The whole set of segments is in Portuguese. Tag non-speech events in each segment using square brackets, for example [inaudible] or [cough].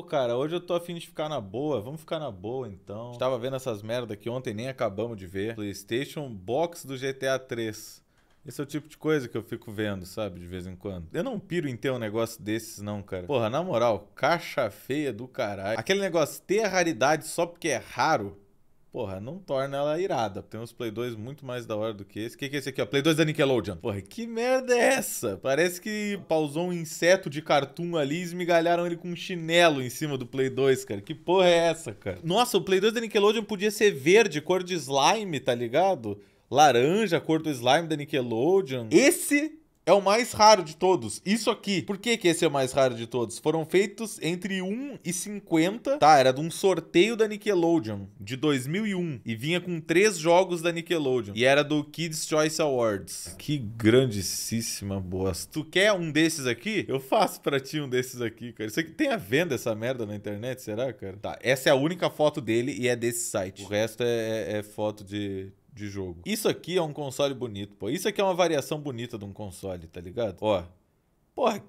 Pô, cara, hoje eu tô afim de ficar na boa. Vamos ficar na boa, então. Estava vendo essas merda que ontem nem acabamos de ver. PlayStation Box do GTA 3. Esse é o tipo de coisa que eu fico vendo, sabe? De vez em quando. Eu não piro em ter um negócio desses, não, cara. Porra, na moral, caixa feia do caralho. Aquele negócio ter raridade só porque é raro Porra, não torna ela irada. Tem uns Play 2 muito mais da hora do que esse. O que, que é esse aqui, ó? Play 2 da Nickelodeon. Porra, que merda é essa? Parece que pausou um inseto de cartoon ali e esmigalharam ele com um chinelo em cima do Play 2, cara. Que porra é essa, cara? Nossa, o Play 2 da Nickelodeon podia ser verde, cor de slime, tá ligado? Laranja, cor do slime da Nickelodeon. Esse é o mais raro de todos. Isso aqui. Por que, que esse é o mais raro de todos? Foram feitos entre 1 e 50. Tá, era de um sorteio da Nickelodeon de 2001. E vinha com três jogos da Nickelodeon. E era do Kids Choice Awards. Que grandíssima bosta. Tu quer um desses aqui? Eu faço pra ti um desses aqui, cara. Isso aqui tem a venda essa merda na internet, será, cara? Tá, essa é a única foto dele e é desse site. O resto é, é, é foto de, de jogo. Isso aqui é um console bonito, pô. Isso aqui é uma variação bonita de um console, tá ligado? Ó. Porra.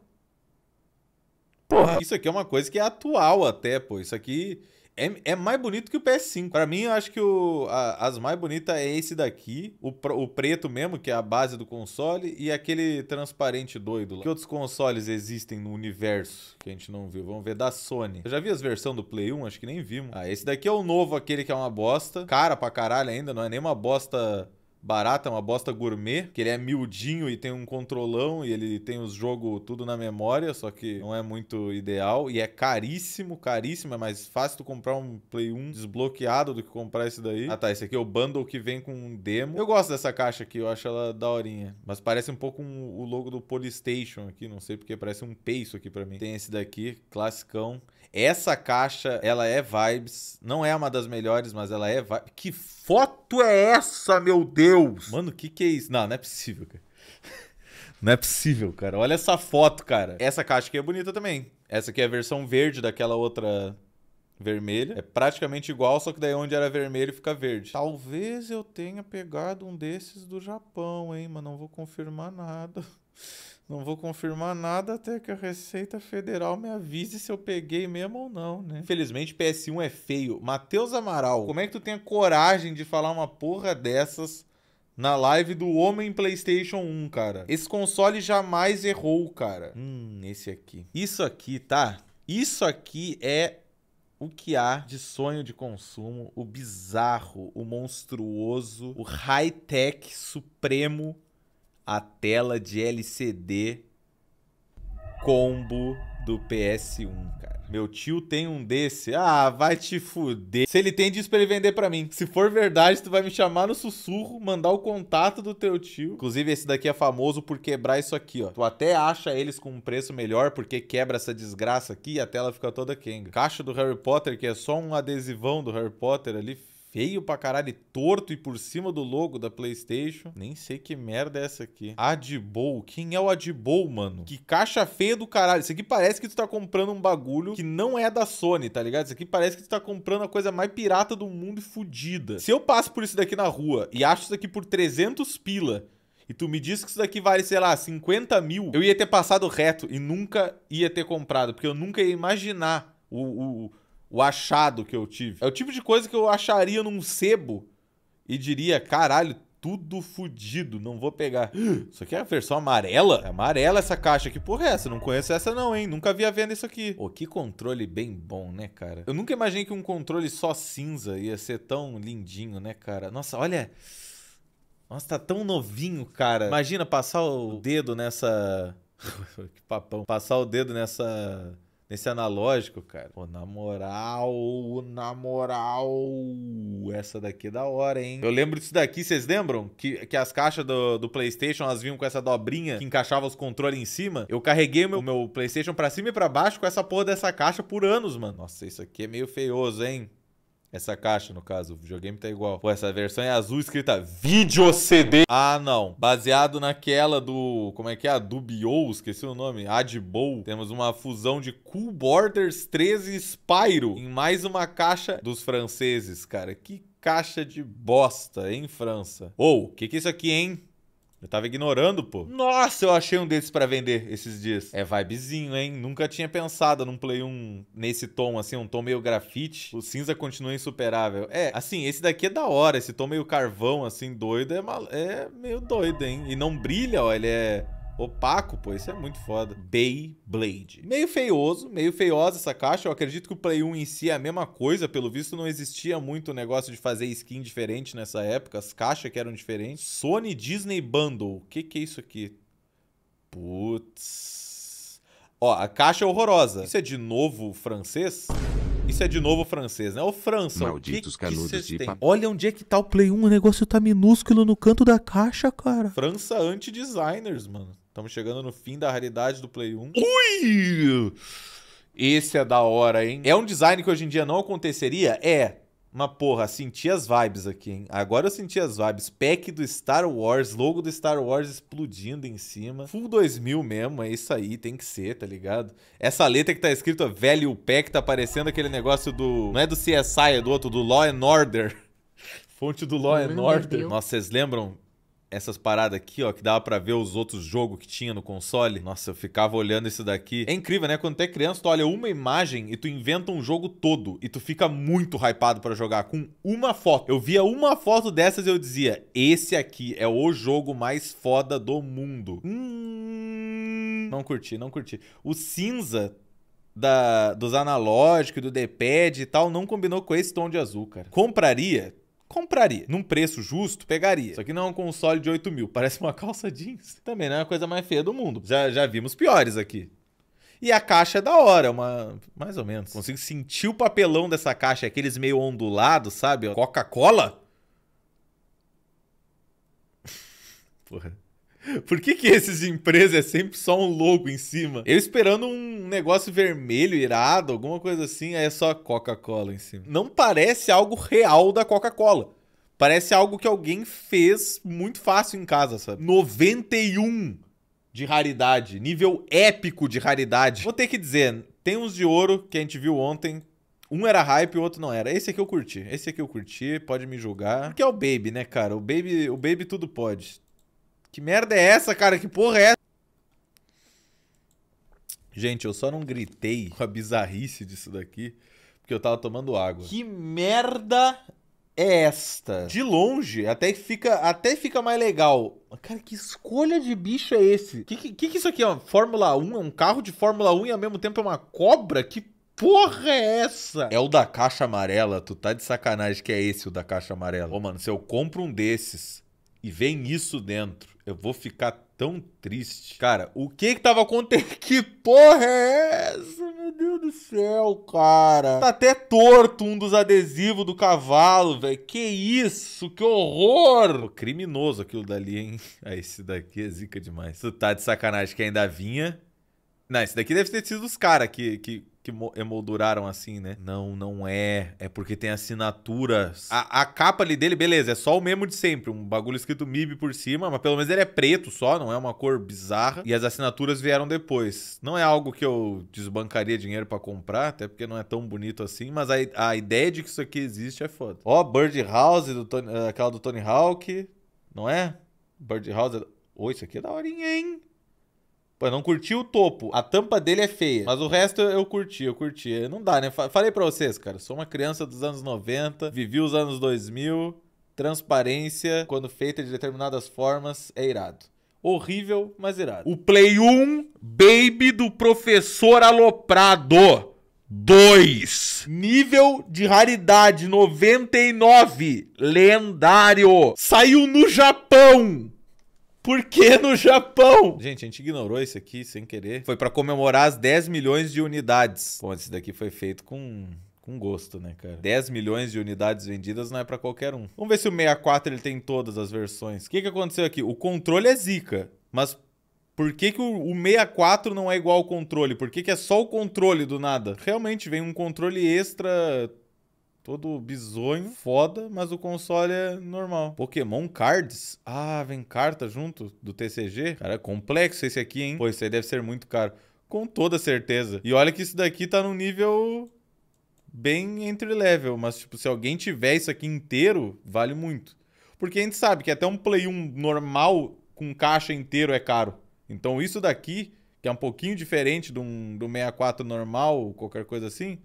Porra. Isso aqui é uma coisa que é atual até, pô. Isso aqui é, é mais bonito que o PS5. Para mim, eu acho que o, a, as mais bonitas é esse daqui, o, o preto mesmo, que é a base do console, e aquele transparente doido lá. Que outros consoles existem no universo que a gente não viu? Vamos ver da Sony. Eu já vi as versões do Play 1, acho que nem vimos. Ah, esse daqui é o novo, aquele que é uma bosta. Cara pra caralho ainda, não é nem uma bosta barata, uma bosta gourmet, que ele é miudinho e tem um controlão e ele tem os jogos tudo na memória, só que não é muito ideal. E é caríssimo, caríssimo. É mais fácil tu comprar um Play 1 desbloqueado do que comprar esse daí. Ah tá, esse aqui é o bundle que vem com um demo. Eu gosto dessa caixa aqui, eu acho ela daorinha. Mas parece um pouco um, o logo do Polystation aqui, não sei porque parece um peixe aqui para mim. Tem esse daqui, classicão. Essa caixa, ela é vibes. Não é uma das melhores, mas ela é vibes. Que foto é essa, meu Deus? Mano, o que, que é isso? Não, não é possível, cara. [laughs] Não é possível, cara. Olha essa foto, cara. Essa caixa aqui é bonita também. Essa aqui é a versão verde daquela outra vermelha. É praticamente igual, só que daí onde era vermelho fica verde. Talvez eu tenha pegado um desses do Japão, hein, mas não vou confirmar nada. [laughs] Não vou confirmar nada até que a Receita Federal me avise se eu peguei mesmo ou não, né? Infelizmente, PS1 é feio. Matheus Amaral, como é que tu tem a coragem de falar uma porra dessas na live do Homem PlayStation 1, cara? Esse console jamais errou, cara. Hum, esse aqui. Isso aqui, tá? Isso aqui é o que há de sonho de consumo, o bizarro, o monstruoso, o high-tech supremo a tela de LCD combo do PS1, cara. Meu tio tem um desse. Ah, vai te fuder. Se ele tem disso pra ele vender pra mim. Se for verdade, tu vai me chamar no sussurro, mandar o contato do teu tio. Inclusive, esse daqui é famoso por quebrar isso aqui, ó. Tu até acha eles com um preço melhor, porque quebra essa desgraça aqui e a tela fica toda quenga. Caixa do Harry Potter, que é só um adesivão do Harry Potter ali, feio pra caralho, torto e por cima do logo da PlayStation. Nem sei que merda é essa aqui. Adibou. Quem é o Adibou, mano? Que caixa feia do caralho. Isso aqui parece que tu tá comprando um bagulho que não é da Sony, tá ligado? Isso aqui parece que tu tá comprando a coisa mais pirata do mundo e fodida. Se eu passo por isso daqui na rua e acho isso daqui por 300 pila, e tu me diz que isso daqui vale, sei lá, 50 mil, eu ia ter passado reto e nunca ia ter comprado, porque eu nunca ia imaginar o, o, o achado que eu tive. É o tipo de coisa que eu acharia num sebo e diria, caralho, tudo fudido, não vou pegar. [gasps] Isso aqui é a versão amarela? É amarela essa caixa, que porra é essa? Não conheço essa não, hein? Nunca vi a venda isso aqui. Pô, que controle bem bom, né, cara? Eu nunca imaginei que um controle só cinza ia ser tão lindinho, né, cara? Nossa, olha... Nossa, tá tão novinho, cara. Imagina passar o dedo nessa... [laughs] que papão. Passar o dedo nessa nesse analógico, cara. Pô, na moral, na moral. Essa daqui é da hora, hein? Eu lembro disso daqui, vocês lembram? Que, que as caixas do, do PlayStation, elas vinham com essa dobrinha que encaixava os controles em cima. Eu carreguei o meu, o meu PlayStation pra cima e pra baixo com essa porra dessa caixa por anos, mano. Nossa, isso aqui é meio feioso, hein? Essa caixa, no caso, o videogame tá igual. Pô, essa versão é azul escrita vídeo CD. Ah, não. Baseado naquela do. Como é que é? Adubio, esqueci o nome. Adbow. Temos uma fusão de Cool Borders 13 Spyro em mais uma caixa dos franceses, cara. Que caixa de bosta em França. Ou, oh, o que que é isso aqui, hein? Eu tava ignorando, pô. Nossa, eu achei um desses para vender esses dias. É vibezinho, hein? Nunca tinha pensado num Play 1 nesse tom, assim, um tom meio grafite. O cinza continua insuperável. É, assim, esse daqui é da hora. Esse tom meio carvão, assim, doido, é, mal... é meio doido, hein? E não brilha, ó, ele é Opaco, pô, isso é muito foda. Beyblade. Meio feioso, meio feiosa essa caixa. Eu acredito que o Play 1 em si é a mesma coisa. Pelo visto, não existia muito negócio de fazer skin diferente nessa época. As caixas que eram diferentes. Sony Disney Bundle. O que, que é isso aqui? Putz. Ó, a caixa é horrorosa. Isso é de novo francês? Isso é de novo francês, né? O França, Malditos o que canudos que de pa... Olha onde é que tá o Play 1, o negócio tá minúsculo no canto da caixa, cara. França anti-designers, mano. Estamos chegando no fim da raridade do Play 1. Ui! Esse é da hora, hein? É um design que hoje em dia não aconteceria? É. Mas, porra, senti as vibes aqui, hein? Agora eu senti as vibes. Pack do Star Wars, logo do Star Wars explodindo em cima. Full 2000 mesmo, é isso aí, tem que ser, tá ligado? Essa letra que tá escrita Value Pack tá parecendo aquele negócio do... Não é do CSI, é do outro, do Law and Order. [laughs] Fonte do Law and Order. Nossa, vocês lembram? essas paradas aqui, ó, que dava para ver os outros jogos que tinha no console. Nossa, eu ficava olhando isso daqui. É incrível, né? Quando tu é criança, tu olha uma imagem e tu inventa um jogo todo e tu fica muito hypado para jogar com uma foto. Eu via uma foto dessas e eu dizia: "Esse aqui é o jogo mais foda do mundo". Hum, não curti, não curti. O cinza da, dos analógicos, do D-pad e tal, não combinou com esse tom de azul, cara. Compraria? compraria. Num preço justo, pegaria. Só que não é um console de 8 mil, parece uma [laughs] calça jeans. Também não é a coisa mais feia do mundo. Já, já vimos piores aqui. E a caixa é da hora, é uma. Mais ou menos. Consigo sentir o papelão dessa caixa, aqueles meio ondulados, sabe? Coca-Cola? Porra. Por que, que esses empresas é sempre só um logo em cima? Eu esperando um negócio vermelho, irado, alguma coisa assim, aí é só Coca-Cola em cima. Não parece algo real da Coca-Cola. Parece algo que alguém fez muito fácil em casa, sabe? 91 de raridade, nível épico de raridade. Vou ter que dizer, tem uns de ouro que a gente viu ontem, um era hype e o outro não era. Esse aqui eu curti. Esse aqui eu curti, pode me julgar. Porque é o Baby, né, cara? O Baby, o Baby tudo pode. Que merda é essa, cara? Que porra é essa? Gente, eu só não gritei com [laughs] a bizarrice disso daqui, porque eu tava tomando água. Que merda é esta? De longe, até fica, até fica mais legal. Cara, que escolha de bicho é esse? Que, que, que isso aqui é? Uma Fórmula 1? É um carro de Fórmula 1 e ao mesmo tempo é uma cobra? Que porra é essa? É o da caixa amarela. Tu tá de sacanagem que é esse o da caixa amarela. Ô, mano, se eu compro um desses e vem isso dentro, eu vou ficar tão triste. Cara, o que que tava acontecendo? [laughs] Que porra é essa? Meu Deus do céu, cara. Tá até torto um dos adesivos do cavalo, velho. Que isso? Que horror! Pô, criminoso aquilo dali, hein? [laughs] Ah, esse daqui é zica demais. Tu tá de sacanagem que ainda vinha. Não, esse daqui deve ter sido os caras que, que que emolduraram assim, né? Não, não é. É porque tem assinaturas. A, a, capa ali dele, beleza, é só o mesmo de sempre. Um bagulho escrito MIB por cima, mas pelo menos ele é preto só, não é uma cor bizarra. E as assinaturas vieram depois. Não é algo que eu desbancaria dinheiro para comprar, até porque não é tão bonito assim, mas a, a ideia de que isso aqui existe é foda. Ó, oh, Bird House, do Tony, eh, aquela do Tony Hawk, não é? Bird House. É Oi, oh, isso aqui é daorinha, hein? Pô, não curti o topo. A tampa dele é feia. Mas o resto eu curti, eu curti. Não dá, né? Falei pra vocês, cara. Sou uma criança dos anos 90, vivi os anos 2000. Transparência, quando feita de determinadas formas, é irado. Horrível, mas irado. O Play 1 Baby do Professor Aloprado. 2. Nível de raridade 99. Lendário. Saiu no Japão. Por que no Japão? Gente, a gente ignorou isso aqui sem querer. Foi para comemorar as 10 milhões de unidades. Bom, esse daqui foi feito com com gosto, né, cara? 10 milhões de unidades vendidas não é para qualquer um. Vamos ver se o 64 ele tem todas as versões. O que, que aconteceu aqui? O controle é zica, mas por que, que o, o 64 não é igual ao controle? Por que, que é só o controle do nada? Realmente vem um controle extra todo bizonho, foda, mas o console é normal. Pokémon Cards? Ah, vem carta junto do TCG? Cara, é complexo esse aqui, hein? Pô, isso aí deve ser muito caro. Com toda certeza. E olha que isso daqui tá num nível bem entry level, mas tipo, se alguém tiver isso aqui inteiro, vale muito. Porque a gente sabe que até um Play 1 normal com caixa inteiro é caro. Então isso daqui, que é um pouquinho diferente do um, do 64 normal, qualquer coisa assim,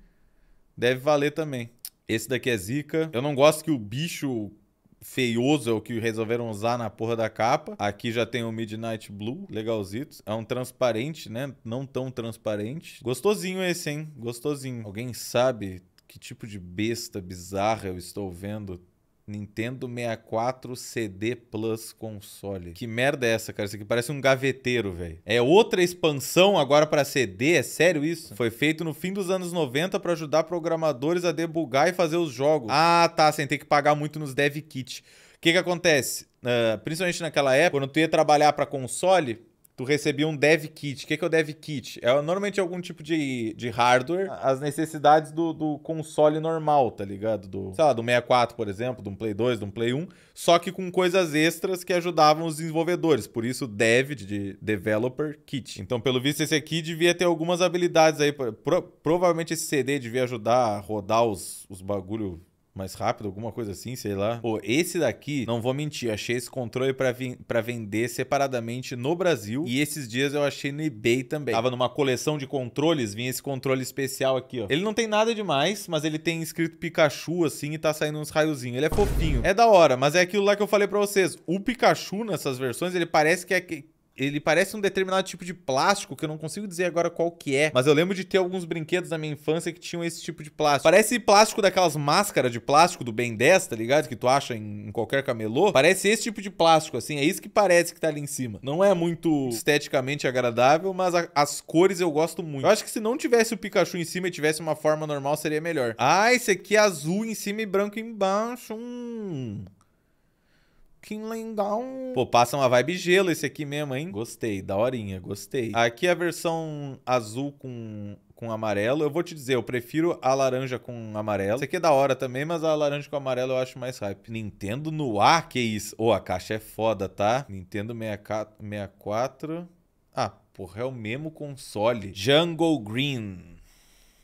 deve valer também. Esse daqui é zica. Eu não gosto que o bicho feioso é o que resolveram usar na porra da capa. Aqui já tem o Midnight Blue, legalzito. É um transparente, né? Não tão transparente. Gostosinho esse, hein? Gostosinho. Alguém sabe que tipo de besta bizarra eu estou vendo Nintendo 64 CD Plus console. Que merda é essa, cara? Isso aqui parece um gaveteiro, velho. É outra expansão agora para CD? É sério isso? Foi feito no fim dos anos 90 para ajudar programadores a debugar e fazer os jogos. Ah, tá, sem ter que pagar muito nos dev kit. O que que acontece? Uh, principalmente naquela época, quando tu ia trabalhar para console, tu recebia um dev kit. O que, que é o dev kit? É normalmente algum tipo de, de hardware. As necessidades do, do console normal, tá ligado? Do, sei lá, do 64, por exemplo, do um Play 2, do um Play 1. Só que com coisas extras que ajudavam os desenvolvedores. Por isso, dev, de developer kit. Então, pelo visto, esse aqui devia ter algumas habilidades aí. Pro, provavelmente esse CD devia ajudar a rodar os, os bagulho mais rápido, alguma coisa assim, sei lá. Pô, esse daqui, não vou mentir, achei esse controle para vender separadamente no Brasil. E esses dias eu achei no eBay também. Tava numa coleção de controles, vinha esse controle especial aqui, ó. Ele não tem nada demais, mas ele tem escrito Pikachu, assim, e tá saindo uns raiozinhos. Ele é fofinho. É da hora, mas é aquilo lá que eu falei pra vocês. O Pikachu nessas versões, ele parece que é... Que ele parece um determinado tipo de plástico que eu não consigo dizer agora qual que é, mas eu lembro de ter alguns brinquedos na minha infância que tinham esse tipo de plástico. Parece plástico daquelas máscaras de plástico do Ben 10, tá ligado? Que tu acha em, qualquer camelô. Parece esse tipo de plástico, assim, é isso que parece que tá ali em cima. Não é muito esteticamente agradável, mas a, as cores eu gosto muito. Eu acho que se não tivesse o Pikachu em cima e tivesse uma forma normal, seria melhor. Ah, esse aqui é azul em cima e branco embaixo. Hum que legal. Pô, passa uma vibe gelo esse aqui mesmo, hein? Gostei, daorinha, gostei. Aqui a versão azul com com amarelo. Eu vou te dizer, eu prefiro a laranja com amarelo. esse aqui é da hora também, mas a laranja com amarelo eu acho mais hype. Nintendo no ar, que isso? Ô, oh, a caixa é foda, tá? Nintendo 64. Ah, porra, é o mesmo console. Jungle Green.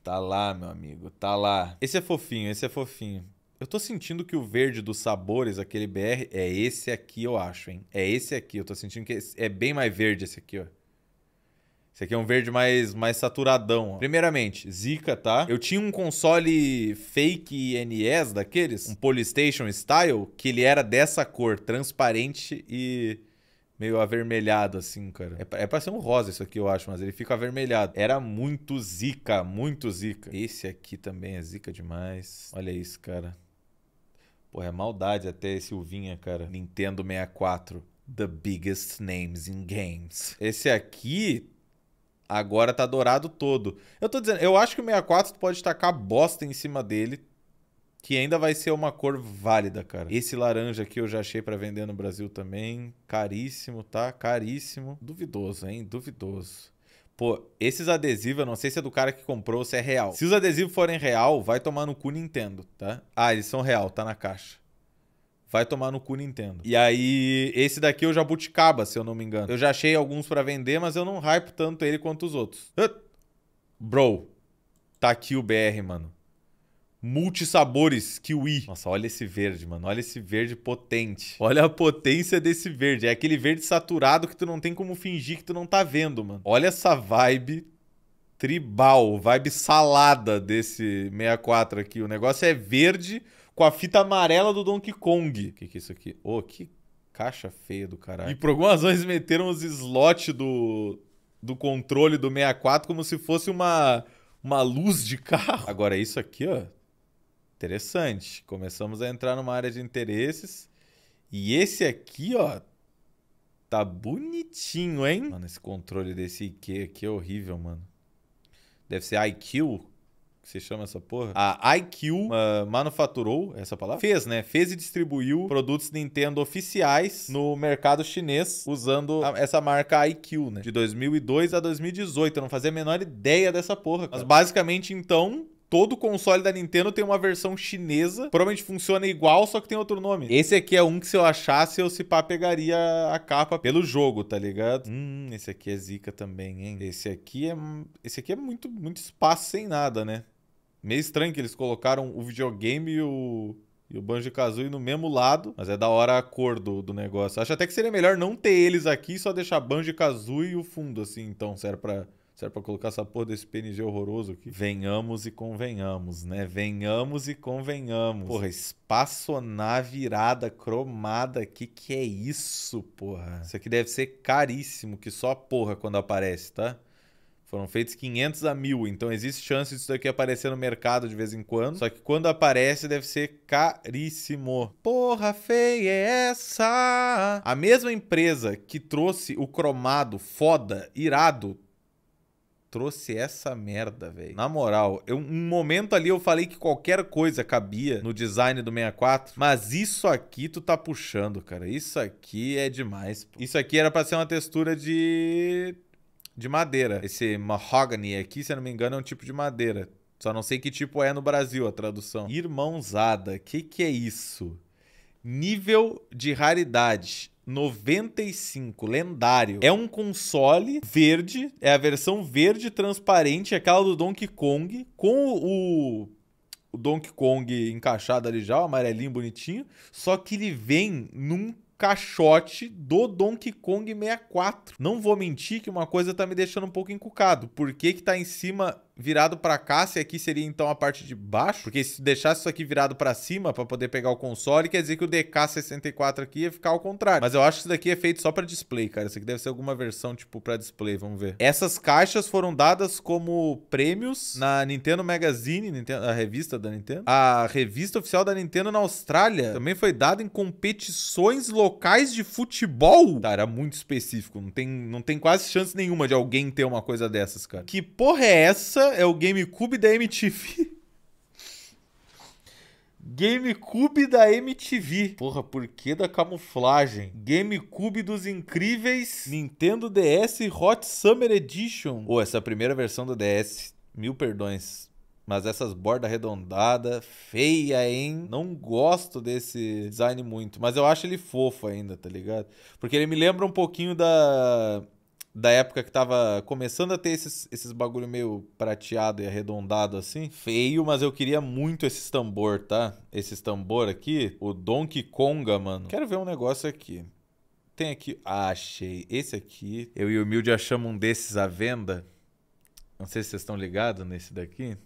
Tá lá, meu amigo, tá lá. Esse é fofinho, esse é fofinho. Eu tô sentindo que o verde dos sabores, aquele BR, é esse aqui, eu acho, hein? É esse aqui. Eu tô sentindo que é bem mais verde esse aqui, ó. Esse aqui é um verde mais, mais saturadão. Ó. Primeiramente, Zika, tá? Eu tinha um console fake NES daqueles, um Polystation Style, que ele era dessa cor, transparente e meio avermelhado, assim, cara. É pra, é pra ser um rosa isso aqui, eu acho, mas ele fica avermelhado. Era muito Zika, muito Zika. Esse aqui também é Zika demais. Olha isso, cara. Pô, é maldade até esse uvinha, cara. Nintendo 64. The biggest names in games. Esse aqui agora tá dourado todo. Eu tô dizendo, eu acho que o 64 tu pode tacar bosta em cima dele, que ainda vai ser uma cor válida, cara. Esse laranja aqui eu já achei para vender no Brasil também. Caríssimo, tá? Caríssimo. Duvidoso, hein? Duvidoso. Pô, esses adesivos, eu não sei se é do cara que comprou se é real. Se os adesivos forem real, vai tomar no cu Nintendo, tá? Ah, eles são real, tá na caixa. Vai tomar no cu Nintendo. E aí, esse daqui eu é já buticaba, se eu não me engano. Eu já achei alguns para vender, mas eu não hype tanto ele quanto os outros. Bro, tá aqui o BR, mano. Multisabores Kiwi. Nossa, olha esse verde, mano. Olha esse verde potente. Olha a potência desse verde. É aquele verde saturado que tu não tem como fingir que tu não tá vendo, mano. Olha essa vibe tribal, vibe salada desse 64 aqui. O negócio é verde com a fita amarela do Donkey Kong. O que, que é isso aqui? Ô, oh, que caixa feia do caralho. E por algumas razões meteram os slots do, do controle do 64 como se fosse uma, uma luz de carro. Agora, isso aqui, ó. Interessante. Começamos a entrar numa área de interesses. E esse aqui, ó, tá bonitinho, hein? Mano, esse controle desse IQ aqui é horrível, mano. Deve ser IQ, que você chama essa porra. A IQ uh, manufaturou essa palavra? Fez, né? Fez e distribuiu produtos Nintendo oficiais no mercado chinês usando a, essa marca IQ, né? De 2002 a 2018. Eu não fazia a menor ideia dessa porra. Cara. Mas basicamente, então, todo console da Nintendo tem uma versão chinesa. Provavelmente funciona igual, só que tem outro nome. Esse aqui é um que se eu achasse, eu se pá pegaria a capa pelo jogo, tá ligado? Hum, esse aqui é zica também, hein? Esse aqui é, esse aqui é muito, muito espaço sem nada, né? Meio estranho que eles colocaram o videogame e o, e o Banjo-Kazooie no mesmo lado, mas é da hora a cor do, do negócio. Acho até que seria melhor não ter eles aqui e só deixar Banjo-Kazooie e o fundo, assim, então, sério, pra Serve para colocar essa porra desse PNG horroroso aqui. Venhamos e convenhamos, né? Venhamos e convenhamos. Porra, espaçonave irada cromada aqui, que é isso, porra? Isso aqui deve ser caríssimo, que só porra quando aparece, tá? Foram feitos 500 a 1000, então existe chance disso daqui aparecer no mercado de vez em quando. Só que quando aparece, deve ser caríssimo. Porra feia é essa? A mesma empresa que trouxe o cromado foda, irado, trouxe essa merda, velho. Na moral, eu, um momento ali eu falei que qualquer coisa cabia no design do 64, mas isso aqui tu tá puxando, cara. Isso aqui é demais. Pô. Isso aqui era pra ser uma textura de... de madeira. Esse mahogany aqui, se eu não me engano, é um tipo de madeira. Só não sei que tipo é no Brasil a tradução. Irmãozada, que que é isso? Nível de raridade. 95, lendário. É um console verde, é a versão verde transparente, aquela do Donkey Kong, com o, o Donkey Kong encaixado ali já, o amarelinho bonitinho, só que ele vem num caixote do Donkey Kong 64. Não vou mentir que uma coisa tá me deixando um pouco encucado. Por que que tá em cima virado para cá, se aqui seria então a parte de baixo, porque se deixasse isso aqui virado para cima para poder pegar o console, quer dizer que o DK64 aqui ia ficar ao contrário. Mas eu acho que isso daqui é feito só para display, cara. Isso aqui deve ser alguma versão tipo para display, vamos ver. Essas caixas foram dadas como prêmios na Nintendo Magazine, a revista da Nintendo. A revista oficial da Nintendo na Austrália também foi dada em competições locais de futebol. Tá, era muito específico, não tem, não tem quase chance nenhuma de alguém ter uma coisa dessas, cara. Que porra é essa? é o GameCube da MTV. GameCube da MTV. Porra, por que da camuflagem? GameCube dos incríveis Nintendo DS Hot Summer Edition. Ou oh, essa é a primeira versão do DS. Mil perdões. Mas essas bordas arredondadas, feia, hein? Não gosto desse design muito. Mas eu acho ele fofo ainda, tá ligado? Porque ele me lembra um pouquinho da da época que tava começando a ter esses, esses bagulho meio prateado e arredondado assim. Feio, mas eu queria muito esses tambor, tá? Esses tambor aqui, o Donkey Konga, mano. Quero ver um negócio aqui. Tem aqui, ah, achei. Esse aqui, eu e o Humilde achamos um desses à venda. Não sei se vocês estão ligados nesse daqui.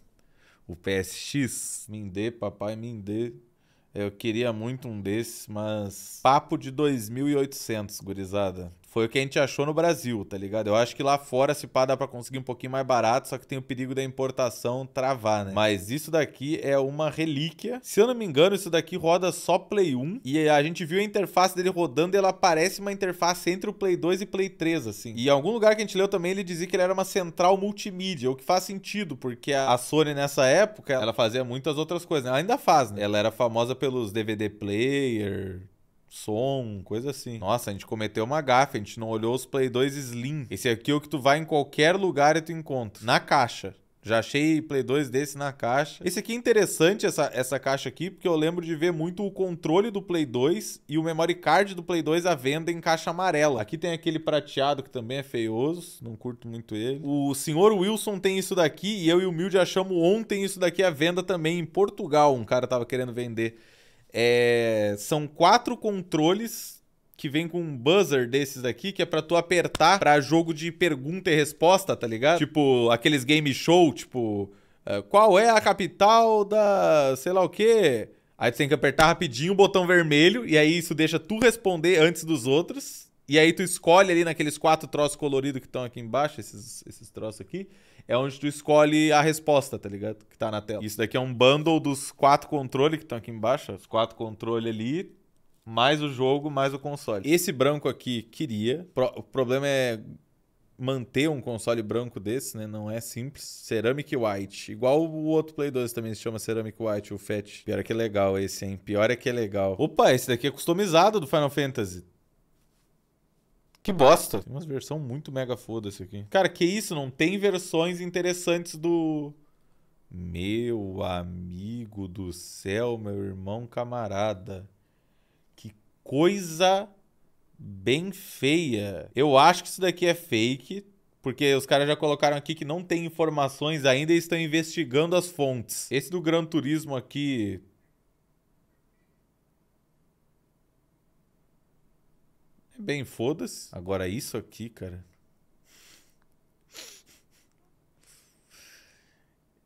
O PSX. Mindê, papai, Mindê. Eu queria muito um desses, mas... Papo de 2.800, gurizada. Foi o que a gente achou no Brasil, tá ligado? Eu acho que lá fora, se pá, dá pra conseguir um pouquinho mais barato, só que tem o perigo da importação travar, né? Mas isso daqui é uma relíquia. Se eu não me engano, isso daqui roda só Play 1. E a gente viu a interface dele rodando e ela parece uma interface entre o Play 2 e Play 3, assim. E em algum lugar que a gente leu também, ele dizia que ele era uma central multimídia, o que faz sentido, porque a Sony nessa época, ela fazia muitas outras coisas, né? Ela ainda faz, né? Ela era famosa pelos DVD player, som, coisa assim. Nossa, a gente cometeu uma gafe, a gente não olhou os Play 2 Slim. Esse aqui é o que tu vai em qualquer lugar e tu encontra. Na caixa. Já achei Play 2 desse na caixa. Esse aqui é interessante, essa, essa caixa aqui, porque eu lembro de ver muito o controle do Play 2 e o memory card do Play 2 à venda em caixa amarela. Aqui tem aquele prateado que também é feioso, não curto muito ele. O senhor Wilson tem isso daqui e eu e o Milde achamos ontem isso daqui à venda também em Portugal. Um cara tava querendo vender. É, são quatro controles que vem com um buzzer desses aqui, que é pra tu apertar pra jogo de pergunta e resposta, tá ligado? Tipo, aqueles game show, tipo, é, qual é a capital da sei lá o quê? Aí tu tem que apertar rapidinho o botão vermelho, e aí isso deixa tu responder antes dos outros. E aí tu escolhe ali naqueles quatro troços coloridos que estão aqui embaixo, esses, esses troços aqui é onde tu escolhe a resposta, tá ligado? Que tá na tela. Isso daqui é um bundle dos quatro controles que estão aqui embaixo. Os quatro controles ali, mais o jogo, mais o console. Esse branco aqui queria. Pro o problema é manter um console branco desse, né? Não é simples. Ceramic White. Igual o outro Play 2 também se chama Ceramic White, o Fat. Pior é que é legal esse, hein? Pior é que é legal. Opa, esse daqui é customizado do Final Fantasy. Que bosta. Tem umas versões muito mega foda-se aqui. Cara, que isso? Não tem versões interessantes do... Meu amigo do céu, meu irmão camarada. Que coisa bem feia. Eu acho que isso daqui é fake, porque os caras já colocaram aqui que não tem informações ainda e estão investigando as fontes. Esse do Gran Turismo aqui Bem, foda-se. Agora isso aqui, cara.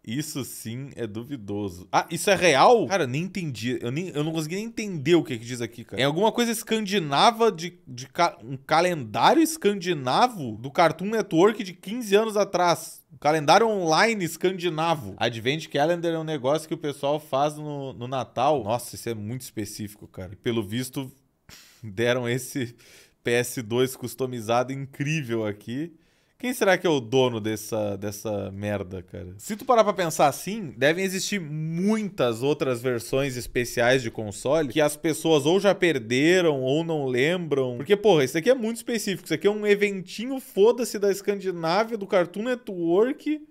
Isso sim é duvidoso. Ah, isso é real? Cara, nem entendi. Eu, nem, eu não consegui nem entender o que, que diz aqui, cara. É alguma coisa escandinava de, de ca... um calendário escandinavo do Cartoon Network de 15 anos atrás. Um calendário online escandinavo. Advent Calendar é um negócio que o pessoal faz no, no Natal. Nossa, isso é muito específico, cara. E pelo visto, deram esse PS2 customizado incrível aqui. Quem será que é o dono dessa, dessa merda, cara? Se tu parar pra pensar assim, devem existir muitas outras versões especiais de console que as pessoas ou já perderam ou não lembram. Porque, porra, isso aqui é muito específico. Isso aqui é um eventinho foda-se da Escandinávia, do Cartoon Network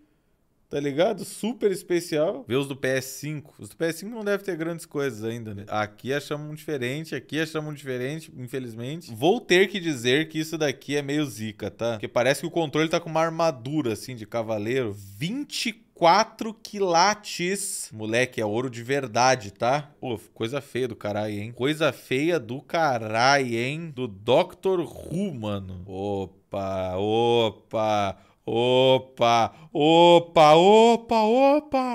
tá ligado? Super especial. Vê os do PS5. Os do PS5 não devem ter grandes coisas ainda, né? Aqui achamos um diferente, aqui achamos um diferente, infelizmente. Vou ter que dizer que isso daqui é meio zica, tá? Porque parece que o controle tá com uma armadura, assim, de cavaleiro. 24. 4 quilates. Moleque, é ouro de verdade, tá? Pô, coisa feia do caralho, hein? Coisa feia do caralho, hein? Do Dr. Who, mano. Opa, opa. Opa, opa, opa, opa!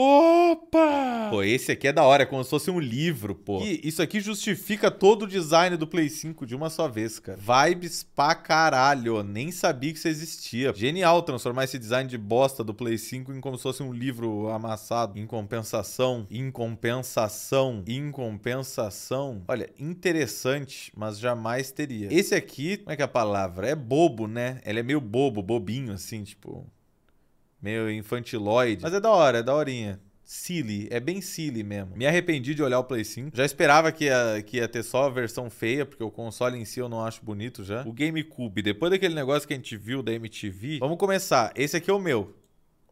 Opa! Pô, esse aqui é da hora, é como se fosse um livro, pô. E isso aqui justifica todo o design do Play 5 de uma só vez, cara. Vibes pra caralho, nem sabia que isso existia. Genial transformar esse design de bosta do Play 5 em como se fosse um livro amassado. Incompensação, incompensação, incompensação. Olha, interessante, mas jamais teria. Esse aqui, como é que é a palavra? É bobo, né? Ele é meio bobo, bobinho, assim, tipo meio infantiloide. Mas é da hora, é da horinha. Silly, é bem silly mesmo. Me arrependi de olhar o Play 5. Já esperava que ia, que ia ter só a versão feia, porque o console em si eu não acho bonito já. O GameCube, depois daquele negócio que a gente viu da MTV, vamos começar. Esse aqui é o meu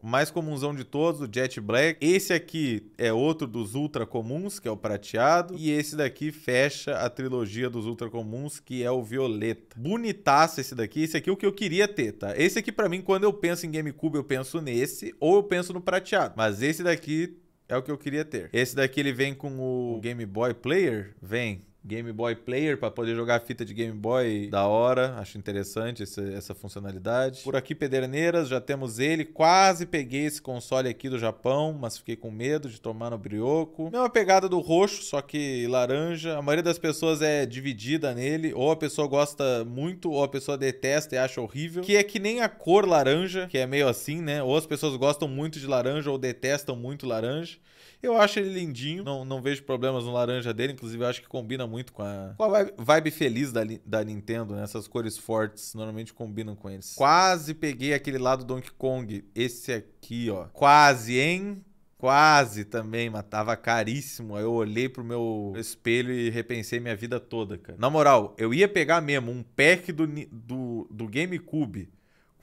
mais comunzão de todos, o Jet Black. Esse aqui é outro dos ultra comuns, que é o prateado. E esse daqui fecha a trilogia dos ultra comuns, que é o violeta. Bonitaço esse daqui. Esse aqui é o que eu queria ter, tá? Esse aqui, para mim, quando eu penso em GameCube, eu penso nesse. Ou eu penso no prateado. Mas esse daqui é o que eu queria ter. Esse daqui ele vem com o Game Boy Player? Vem. Game Boy Player para poder jogar fita de Game Boy da hora. Acho interessante essa, essa, funcionalidade. Por aqui, Pederneiras, já temos ele. Quase peguei esse console aqui do Japão, mas fiquei com medo de tomar no brioco. Mesma é pegada do roxo, só que laranja. A maioria das pessoas é dividida nele. Ou a pessoa gosta muito, ou a pessoa detesta e acha horrível. Que é que nem a cor laranja, que é meio assim, né? Ou as pessoas gostam muito de laranja ou detestam muito laranja. Eu acho ele lindinho, não, não vejo problemas no laranja dele, inclusive eu acho que combina muito com a, com a vibe, vibe, feliz da, da Nintendo, né? Essas cores fortes normalmente combinam com eles. Quase peguei aquele lado Donkey Kong, esse aqui, ó. Quase, hein? Quase também, matava caríssimo. Aí eu olhei pro meu espelho e repensei minha vida toda, cara. Na moral, eu ia pegar mesmo um pack do, do, do GameCube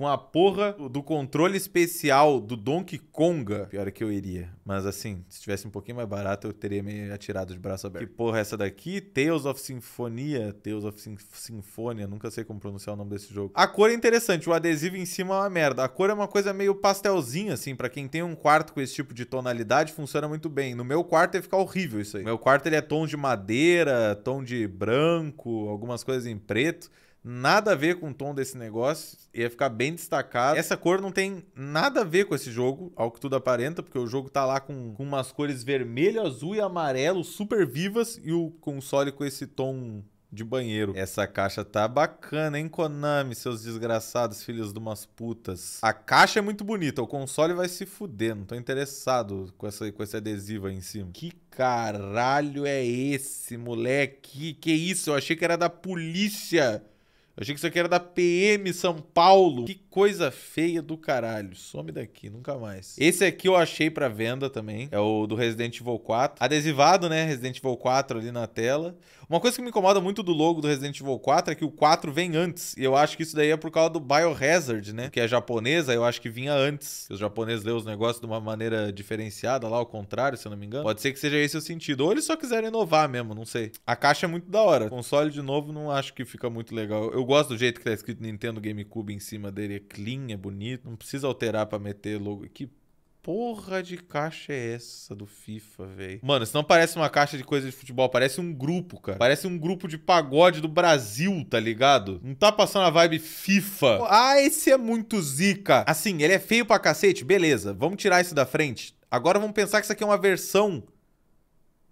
com a porra do controle especial do Donkey Konga. Pior é que eu iria. Mas assim, se tivesse um pouquinho mais barato, eu teria me atirado de braço aberto. Que porra é essa daqui? Tales of Sinfonia. Tales of Sin Sinfonia. Nunca sei como pronunciar o nome desse jogo. A cor é interessante. O adesivo em cima é uma merda. A cor é uma coisa meio pastelzinha, assim. para quem tem um quarto com esse tipo de tonalidade, funciona muito bem. No meu quarto ia ficar horrível isso aí. Meu quarto ele é tom de madeira, tom de branco, algumas coisas em preto nada a ver com o tom desse negócio, ia ficar bem destacado. Essa cor não tem nada a ver com esse jogo, ao que tudo aparenta, porque o jogo tá lá com, com umas cores vermelho, azul e amarelo super vivas e o console com esse tom de banheiro. Essa caixa tá bacana, hein, Konami, seus desgraçados filhos de umas putas. A caixa é muito bonita, o console vai se fuder, não tô interessado com, essa, com esse adesivo aí em cima. Que caralho é esse, moleque? Que é isso? Eu achei que era da polícia. Eu achei que isso aqui era da PM São Paulo. Que coisa feia do caralho. Some daqui, nunca mais. Esse aqui eu achei pra venda também. É o do Resident Evil 4. Adesivado, né? Resident Evil 4 ali na tela. Uma coisa que me incomoda muito do logo do Resident Evil 4 é que o 4 vem antes. E eu acho que isso daí é por causa do Biohazard, né? Que é japonesa, eu acho que vinha antes. Os japoneses leu os negócios de uma maneira diferenciada lá, ao contrário, se eu não me engano. Pode ser que seja esse o sentido. Ou eles só quiserem inovar mesmo, não sei. A caixa é muito da hora. Console, de novo, não acho que fica muito legal. Eu eu gosto do jeito que tá escrito Nintendo GameCube em cima dele. É clean, é bonito. Não precisa alterar para meter logo. Que porra de caixa é essa do FIFA, velho? Mano, isso não parece uma caixa de coisa de futebol, parece um grupo, cara. Parece um grupo de pagode do Brasil, tá ligado? Não tá passando a vibe FIFA. Ah, esse é muito zica. Assim, ele é feio pra cacete, beleza. Vamos tirar isso da frente. Agora vamos pensar que isso aqui é uma versão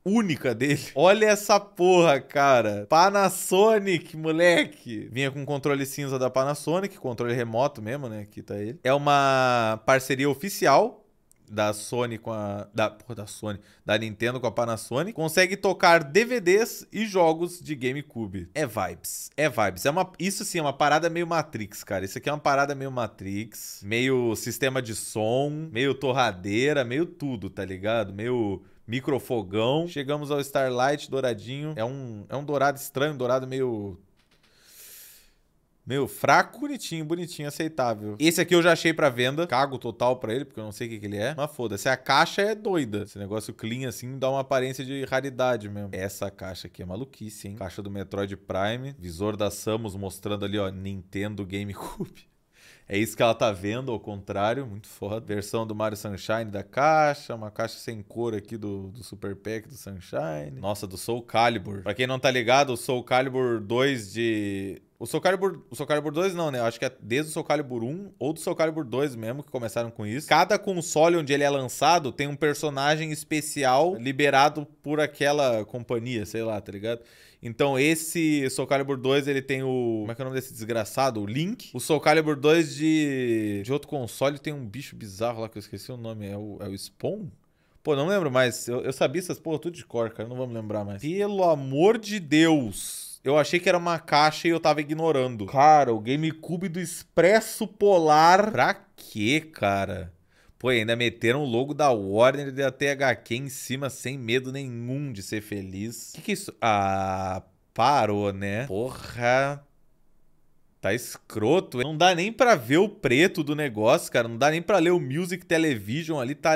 única dele. [laughs] Olha essa porra, cara. Panasonic, moleque. Vinha com controle cinza da Panasonic, controle remoto mesmo, né? Aqui tá ele. É uma parceria oficial da Sony com a. Da, porra, da Sony. Da Nintendo com a Panasonic. Consegue tocar DVDs e jogos de GameCube. É vibes. É vibes. É uma, isso sim, é uma parada meio Matrix, cara. Isso aqui é uma parada meio Matrix. Meio sistema de som. Meio torradeira. Meio tudo, tá ligado? Meio microfogão. Chegamos ao Starlight douradinho. É um, é um dourado estranho, um dourado meio meu, fraco, bonitinho, bonitinho, aceitável. Esse aqui eu já achei pra venda. Cago total pra ele, porque eu não sei o que, que ele é. Mas foda-se, a caixa é doida. Esse negócio clean, assim, dá uma aparência de raridade mesmo. Essa caixa aqui é maluquice, hein? Caixa do Metroid Prime. Visor da Samus mostrando ali, ó, Nintendo GameCube. É isso que ela tá vendo, ao contrário, muito foda. Versão do Mario Sunshine da caixa, uma caixa sem cor aqui do, do Super Pack do Sunshine. Nossa, do Soul Calibur. Pra quem não tá ligado, o Soul Calibur 2 de o Soul Calibur, o Soul Calibur 2 não, né? Eu acho que é desde o Soul Calibur 1 ou do Soul Calibur 2 mesmo que começaram com isso. Cada console onde ele é lançado tem um personagem especial liberado por aquela companhia, sei lá, tá ligado? Então esse Soul Calibur 2, ele tem o... Como é que é o nome desse desgraçado? O Link. O Soul Calibur 2 de, de outro console tem um bicho bizarro lá que eu esqueci o nome. É o, é o Spawn? Pô, não lembro mais. Eu, eu sabia essas porra tudo de cor, cara. Não vamos lembrar mais. Pelo amor de Deus! Eu achei que era uma caixa e eu tava ignorando. Cara, o GameCube do Expresso Polar. Pra quê, cara? Pô, ainda meteram o logo da Warner e da THQ em cima sem medo nenhum de ser feliz. Que que é isso? Ah, parou, né? Porra. Tá escroto. Não dá nem pra ver o preto do negócio, cara. Não dá nem pra ler o Music Television ali. Tá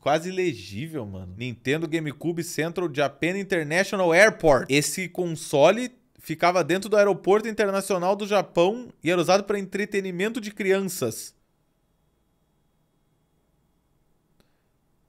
quase legível, mano. Nintendo GameCube Central Japan International Airport. Esse console ficava dentro do aeroporto internacional do Japão e era usado para entretenimento de crianças.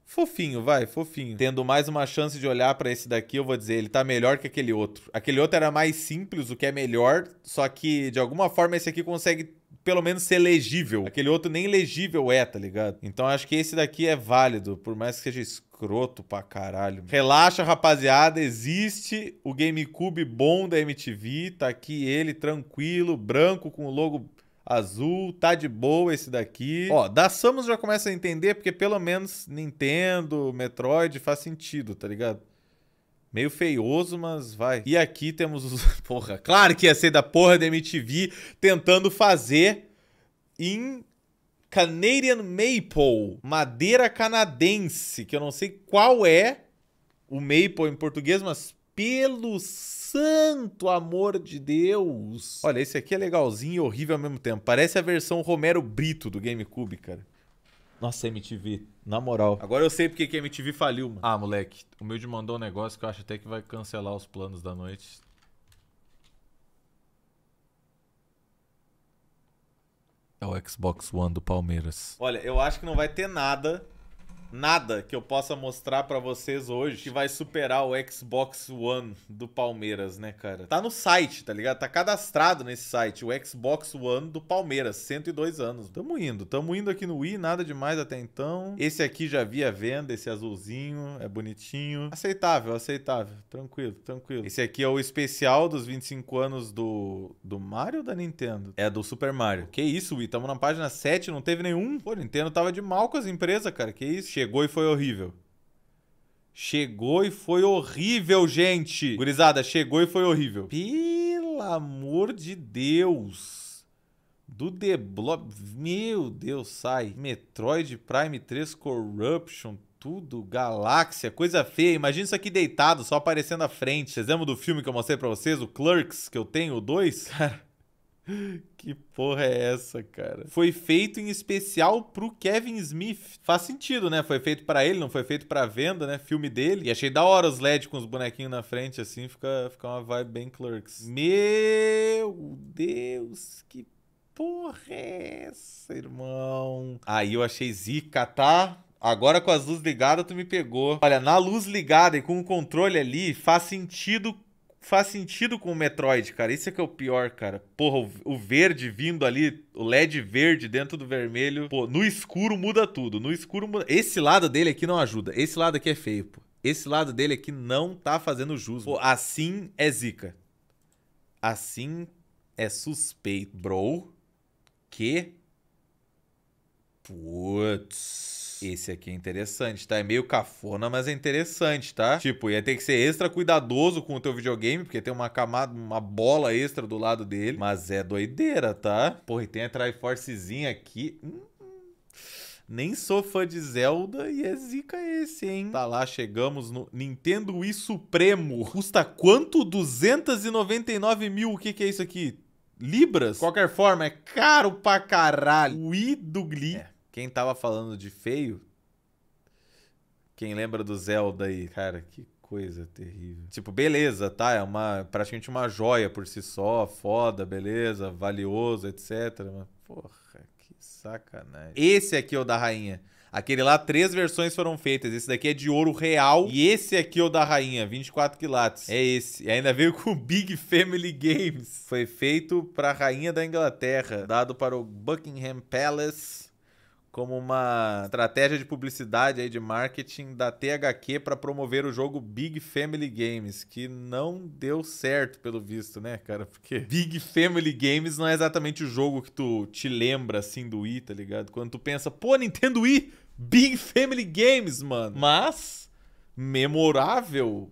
Fofinho, vai, fofinho. Tendo mais uma chance de olhar para esse daqui, eu vou dizer, ele tá melhor que aquele outro. Aquele outro era mais simples, o que é melhor, só que de alguma forma esse aqui consegue pelo menos ser legível. Aquele outro nem legível é, tá ligado? Então acho que esse daqui é válido, por mais que seja escroto pra caralho. Mano. Relaxa, rapaziada. Existe o GameCube bom da MTV. Tá aqui ele, tranquilo, branco, com o logo azul. Tá de boa esse daqui. Ó, da Samus já começa a entender, porque pelo menos Nintendo, Metroid faz sentido, tá ligado? Meio feioso, mas vai. E aqui temos os... [laughs] Porra, claro que ia ser da porra da MTV tentando fazer em Canadian Maple, madeira canadense, que eu não sei qual é o maple em português, mas pelo santo amor de Deus. Olha, esse aqui é legalzinho e horrível ao mesmo tempo. Parece a versão Romero Brito do GameCube, cara. Nossa, MTV, na moral. Agora eu sei porque que a MTV faliu, mano. Ah, moleque, o meu de mandou um negócio que eu acho até que vai cancelar os planos da noite. É o Xbox One do Palmeiras. Olha, eu acho que não vai ter nada nada que eu possa mostrar para vocês hoje que vai superar o Xbox One do Palmeiras, né, cara? Tá no site, tá ligado? Tá cadastrado nesse site, o Xbox One do Palmeiras, 102 anos. Tamo indo, tamo indo aqui no Wii, nada demais até então. Esse aqui já vi venda, esse azulzinho, é bonitinho. Aceitável, aceitável, tranquilo, tranquilo. Esse aqui é o especial dos 25 anos do, do Mario ou da Nintendo? É, do Super Mario. Que isso, Wii, tamo na página 7, não teve nenhum. Pô, Nintendo tava de mal com as empresas, cara, que isso. Chegou e foi horrível. Chegou e foi horrível, gente. Gurizada, chegou e foi horrível. Pelo amor de Deus. Do The Blob. Meu Deus, sai. Metroid Prime 3 Corruption. Tudo, galáxia, coisa feia. Imagina isso aqui deitado, só aparecendo à frente. Vocês lembram do filme que eu mostrei pra vocês? O Clerks, que eu tenho, o 2? Cara, que porra é essa, cara? Foi feito em especial pro Kevin Smith. Faz sentido, né? Foi feito para ele, não foi feito para venda, né? Filme dele. E achei da hora os LED com os bonequinhos na frente, assim. Fica, fica uma vibe bem Clerks. Meu Deus, que porra é essa, irmão? Aí eu achei zica, tá? Agora com as luzes ligadas, tu me pegou. Olha, na luz ligada e com o controle ali, faz sentido faz sentido com o Metroid, cara. Isso é que é o pior, cara. Porra, o, verde vindo ali, o LED verde dentro do vermelho. Pô, no escuro muda tudo. No escuro muda. Esse lado dele aqui não ajuda. Esse lado aqui é feio, pô. Esse lado dele aqui não tá fazendo jus. Pô, assim é zica. Assim é suspeito, bro. Que. Putz. Esse aqui é interessante, tá? É meio cafona, mas é interessante, tá? Tipo, ia ter que ser extra cuidadoso com o teu videogame, porque tem uma camada, uma bola extra do lado dele. Mas é doideira, tá? Porra, e tem a Triforcezinha aqui. Hum. Nem sou fã de Zelda e é zica esse, hein? Tá lá, chegamos no Nintendo Wii Supremo. Custa quanto? 299 mil. O que, que é isso aqui? Libras? Qualquer forma, é caro pra caralho. Wii do Glee. É. Quem tava falando de feio. Quem lembra do Zelda aí? Cara, que coisa terrível. Tipo, beleza, tá? É uma, praticamente uma joia por si só, foda, beleza, valioso, etc. Mas, porra, que sacanagem. Esse aqui é o da rainha. Aquele lá, três versões foram feitas. Esse daqui é de ouro real. E esse aqui é o da rainha, 24 quilates. É esse. E ainda veio com o Big Family Games. Foi feito pra rainha da Inglaterra, dado para o Buckingham Palace como uma estratégia de publicidade aí de marketing da THQ para promover o jogo Big Family Games, que não deu certo pelo visto, né, cara? Porque [laughs] Big Family Games não é exatamente o jogo que tu te lembra assim do Wii, tá ligado? Quando tu pensa, pô, Nintendo Wii, Big Family Games, mano. Mas memorável